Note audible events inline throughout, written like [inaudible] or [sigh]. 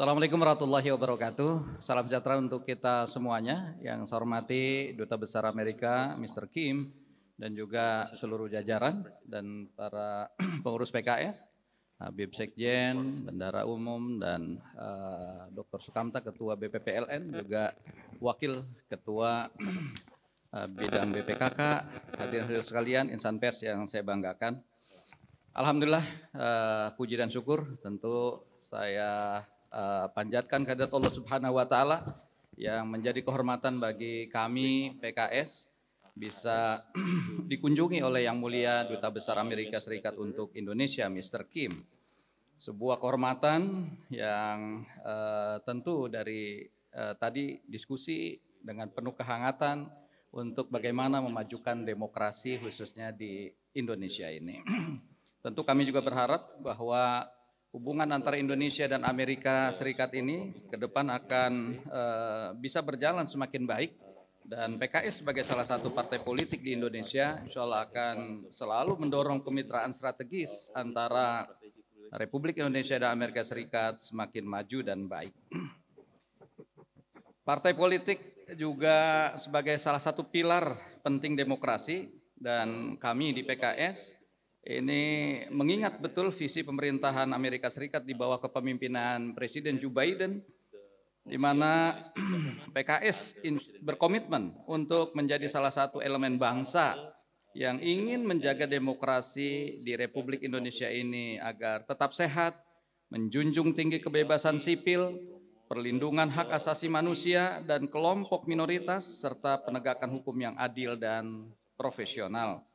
Assalamualaikum warahmatullahi wabarakatuh. Salam sejahtera untuk kita semuanya yang saya hormati Duta Besar Amerika Mr. Kim dan juga seluruh jajaran dan para [clears throat] pengurus PKS, Habib Sekjen, Bendara Umum dan uh, eh, Dr. Sukamta Ketua BPPLN juga Wakil Ketua uh, [clears throat] Bidang BPKK, hadirin hadir sekalian, insan pers yang saya banggakan. Alhamdulillah, uh, puji dan syukur tentu saya Eh, panjatkan kehadirat Allah Subhanahu wa taala yang menjadi kehormatan bagi kami PKS bisa [clears throat] dikunjungi oleh Yang Mulia Duta Besar Amerika Serikat untuk Indonesia Mr. Kim. Sebuah kehormatan yang uh, tentu dari uh, tadi diskusi dengan penuh kehangatan untuk bagaimana memajukan demokrasi khususnya di Indonesia ini. [clears throat] Tentu kami juga berharap bahwa hubungan antara Indonesia dan Amerika Serikat ini ke depan akan uh, bisa berjalan semakin baik dan PKS sebagai salah satu partai politik di Indonesia insya Allah akan selalu mendorong kemitraan strategis antara Republik Indonesia dan Amerika Serikat semakin maju dan baik. Partai politik juga sebagai salah satu pilar penting demokrasi dan kami di PKS ini mengingat betul visi pemerintahan Amerika Serikat di bawah kepemimpinan Presiden Joe Biden di mana [clears throat] PKS berkomitmen untuk menjadi salah satu elemen bangsa yang ingin menjaga demokrasi di Republik Indonesia ini agar tetap sehat, menjunjung tinggi kebebasan sipil, perlindungan hak asasi manusia dan kelompok minoritas serta penegakan hukum yang adil dan profesional.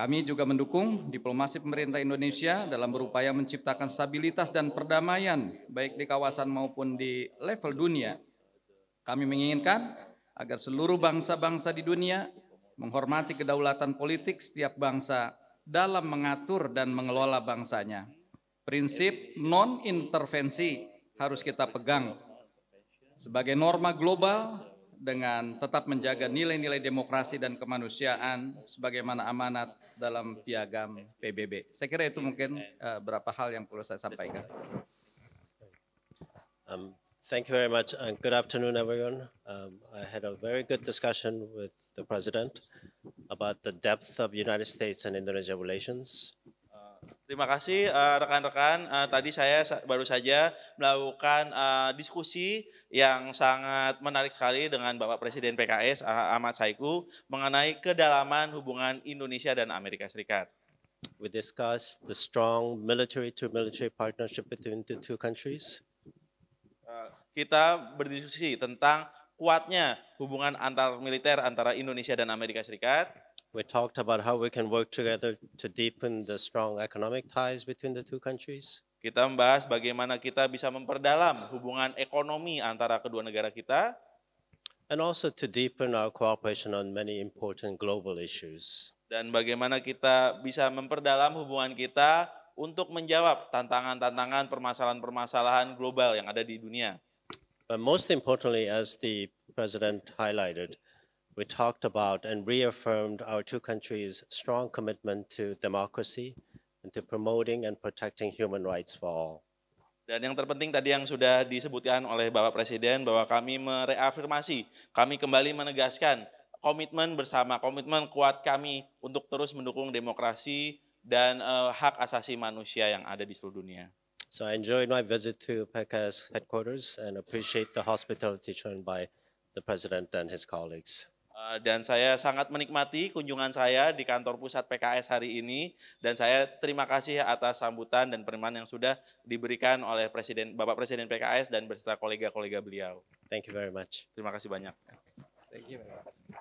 Kami juga mendukung diplomasi pemerintah Indonesia dalam berupaya menciptakan stabilitas dan perdamaian baik di kawasan maupun di level dunia. Kami menginginkan agar seluruh bangsa-bangsa di dunia menghormati kedaulatan politik setiap bangsa dalam mengatur dan mengelola bangsanya. Prinsip non-intervensi harus kita pegang sebagai norma global dengan tetap menjaga nilai-nilai demokrasi dan kemanusiaan sebagaimana amanat dalam piagam PBB. Saya kira itu mungkin uh, berapa hal yang perlu saya sampaikan. Um, thank you very much and good afternoon everyone. Um, I had a very good discussion with the President about the depth of United States and Indonesia relations. Terima kasih eh, rekan-rekan. Uh, uh, tadi saya baru saja melakukan uh, diskusi yang sangat menarik sekali dengan Bapak Presiden PKS uh, Ahmad Saiku mengenai kedalaman hubungan Indonesia dan Amerika Serikat. We discussed the strong military to -military partnership between the two countries. Uh, kita berdiskusi tentang kuatnya hubungan antar militer antara Indonesia dan Amerika Serikat. We talked about how we can work together to deepen the strong economic ties between the two countries. Kita membahas bagaimana kita bisa memperdalam hubungan ekonomi antara kedua negara kita. And also to deepen our cooperation on many important global issues. Dan bagaimana kita bisa memperdalam hubungan kita untuk menjawab tantangan-tantangan permasalahan-permasalahan global yang ada di dunia. But most importantly, as the president highlighted, we talked about and reaffirmed our two countries' strong commitment to democracy and to promoting and protecting human rights for all. Dan yang terpenting tadi yang sudah disebutkan oleh Bapak Presiden bahwa kami mereafirmasi, kami kembali menegaskan komitmen bersama, komitmen kuat kami untuk terus mendukung demokrasi dan uh, hak asasi manusia yang ada di seluruh dunia. So I enjoyed my visit to PECA's headquarters and appreciate the hospitality shown by the President and his colleagues. Eh, dan saya sangat menikmati kunjungan saya di kantor pusat PKS hari ini dan saya terima kasih atas sambutan dan penerimaan yang sudah diberikan oleh Presiden Bapak Presiden PKS dan berserta kolega-kolega beliau. Thank you very much. Terima kasih banyak. Thank you.